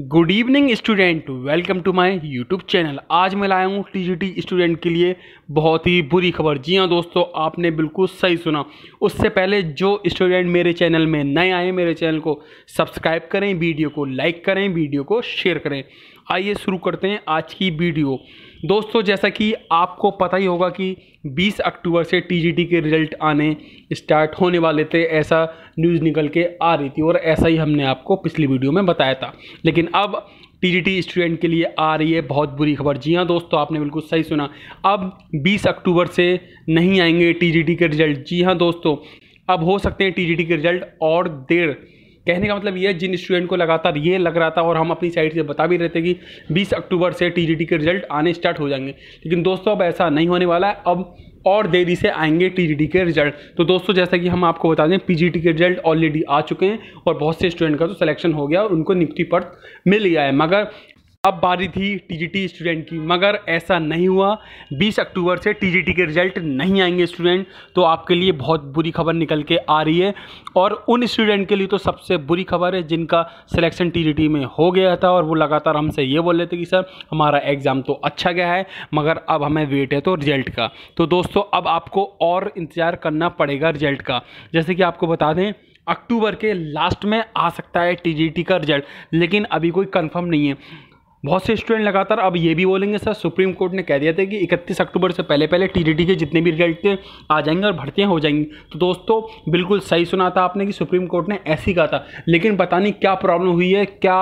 good evening student welcome to my YouTube channel आज मैं लाया हूँ टीजीटी स्टूडेंट के लिए बहुत ही बुरी खबर जी हाँ दोस्तों आपने बिल्कुल सही सुना उससे पहले जो स्टूडेंट मेरे चैनल में नए आए मेरे चैनल को सब्सक्राइब करें वीडियो को लाइक करें वीडियो को शेयर करें आइए शुरू करते हैं आज की वीडियो दोस्तों जैसा कि आपको पता ही होगा कि 20 अक्टूबर से टीजीटी के रिजल्ट आने स्टार्ट होने वाले थे ऐसा न्यूज़ निकल के आ रही थी और ऐसा ही हमने आपको पिछली वीडियो में बताया था लेकिन अब टी स्टूडेंट के लिए आ रही है बहुत बुरी खबर जी हाँ दोस्तों आपने बिल्कुल सही सुना अब 20 अक्टूबर से नहीं आएंगे टी के रिजल्ट जी हाँ दोस्तों अब हो सकते हैं टी के रिजल्ट और देर कहने का मतलब ये है जिन स्टूडेंट को लगातार ये लग रहा था और हम अपनी साइड से बता भी रहे थे कि 20 अक्टूबर से टी के रिजल्ट आने स्टार्ट हो जाएंगे लेकिन दोस्तों अब ऐसा नहीं होने वाला है अब और देरी से आएंगे टी के रिजल्ट तो दोस्तों जैसा कि हम आपको बता दें पी के रिजल्ट ऑलरेडी आ चुके हैं और बहुत से स्टूडेंट का तो सिलेक्शन हो गया और उनको नियुक्ति पत्र मिल गया है मगर अब बारी थी टीजीटी स्टूडेंट की मगर ऐसा नहीं हुआ 20 अक्टूबर से टीजीटी के रिजल्ट नहीं आएंगे स्टूडेंट तो आपके लिए बहुत बुरी खबर निकल के आ रही है और उन स्टूडेंट के लिए तो सबसे बुरी खबर है जिनका सिलेक्शन टीजीटी में हो गया था और वो लगातार हमसे ये बोल रहे थे कि सर हमारा एग्ज़ाम तो अच्छा गया है मगर अब हमें वेट है तो रिजल्ट का तो दोस्तों अब आपको और इंतज़ार करना पड़ेगा रिजल्ट का जैसे कि आपको बता दें अक्टूबर के लास्ट में आ सकता है टी का रिजल्ट लेकिन अभी कोई कन्फर्म नहीं है बहुत से स्टूडेंट लगातार अब ये भी बोलेंगे सर सुप्रीम कोर्ट ने कह दिया था कि 31 अक्टूबर से पहले पहले टीटीटी के जितने भी रिजल्ट थे आ जाएंगे और भर्तियाँ हो जाएंगी तो दोस्तों बिल्कुल सही सुना था आपने कि सुप्रीम कोर्ट ने ऐसी कहा था लेकिन पता नहीं क्या प्रॉब्लम हुई है क्या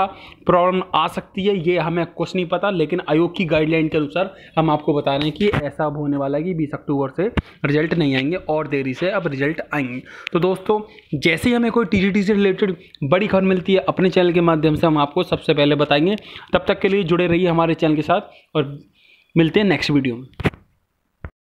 प्रॉब्लम आ सकती है ये हमें कुछ नहीं पता लेकिन आयोग की गाइडलाइन के अनुसार हम आपको बता रहे हैं कि ऐसा अब होने वाला है कि बीस अक्टूबर से रिजल्ट नहीं आएंगे और देरी से अब रिजल्ट आएंगे तो दोस्तों जैसे ही हमें कोई टी से रिलेटेड बड़ी खबर मिलती है अपने चैनल के माध्यम से हम आपको सबसे पहले बताएंगे तब तक के लिए जुड़े रहिए हमारे चैनल के साथ और मिलते हैं नेक्स्ट वीडियो में